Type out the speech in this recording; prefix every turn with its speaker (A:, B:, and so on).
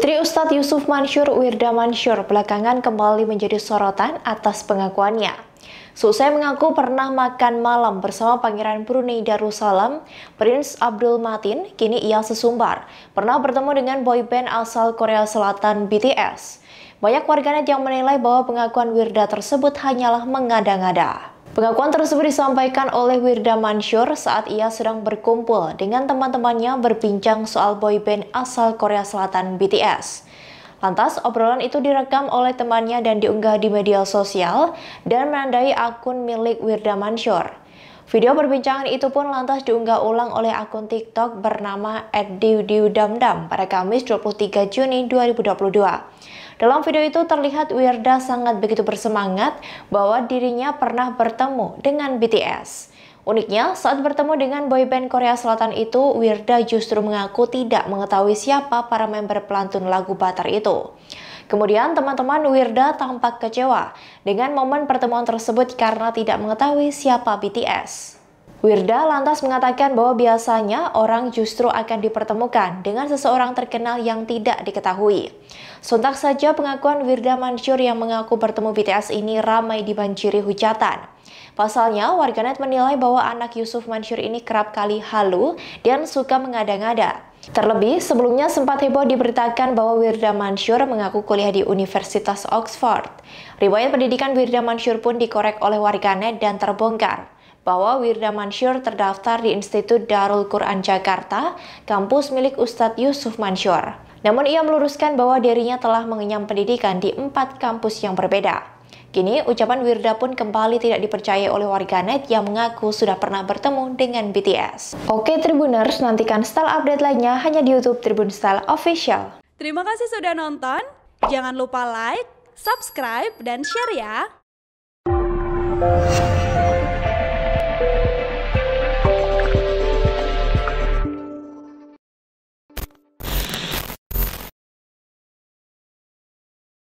A: Putri Ustadz Yusuf Mansur Wirda Mansur belakangan kembali menjadi sorotan atas pengakuannya. Susai mengaku pernah makan malam bersama Pangeran Brunei Darussalam, Prince Abdul Matin, kini ia sesumbar, pernah bertemu dengan boyband asal Korea Selatan BTS. Banyak warganet yang menilai bahwa pengakuan Wirda tersebut hanyalah mengada-ngada. Pengakuan tersebut disampaikan oleh Wirda Mansur saat ia sedang berkumpul dengan teman-temannya berbincang soal boyband asal Korea Selatan BTS. Lantas, obrolan itu direkam oleh temannya dan diunggah di media sosial dan menandai akun milik Wirda Mansur. Video perbincangan itu pun lantas diunggah ulang oleh akun TikTok bernama @diudiudamdam pada Kamis 23 Juni 2022. Dalam video itu terlihat Wirda sangat begitu bersemangat bahwa dirinya pernah bertemu dengan BTS. Uniknya, saat bertemu dengan boyband Korea Selatan itu, Wirda justru mengaku tidak mengetahui siapa para member pelantun lagu Batar itu. Kemudian teman-teman Wirda tampak kecewa dengan momen pertemuan tersebut karena tidak mengetahui siapa BTS. Wirda lantas mengatakan bahwa biasanya orang justru akan dipertemukan dengan seseorang terkenal yang tidak diketahui. Sontak saja pengakuan Wirda Mansur yang mengaku bertemu BTS ini ramai dibanjiri hujatan. Pasalnya, warganet menilai bahwa anak Yusuf Mansur ini kerap kali halu dan suka mengada-ngada. Terlebih, sebelumnya sempat heboh diberitakan bahwa Wirda Mansur mengaku kuliah di Universitas Oxford. Riwayat pendidikan Wirda Mansur pun dikorek oleh warganet dan terbongkar bahwa Wirda Mansur terdaftar di Institut Darul Quran Jakarta, kampus milik Ustadz Yusuf Mansur. Namun ia meluruskan bahwa dirinya telah mengenyam pendidikan di empat kampus yang berbeda. Kini, ucapan Wirda pun kembali tidak dipercaya oleh warganet yang mengaku sudah pernah bertemu dengan BTS. Oke Tribuners, nantikan style update lainnya hanya di Youtube Tribun Style Official. Terima kasih sudah nonton, jangan lupa like, subscribe, dan share ya!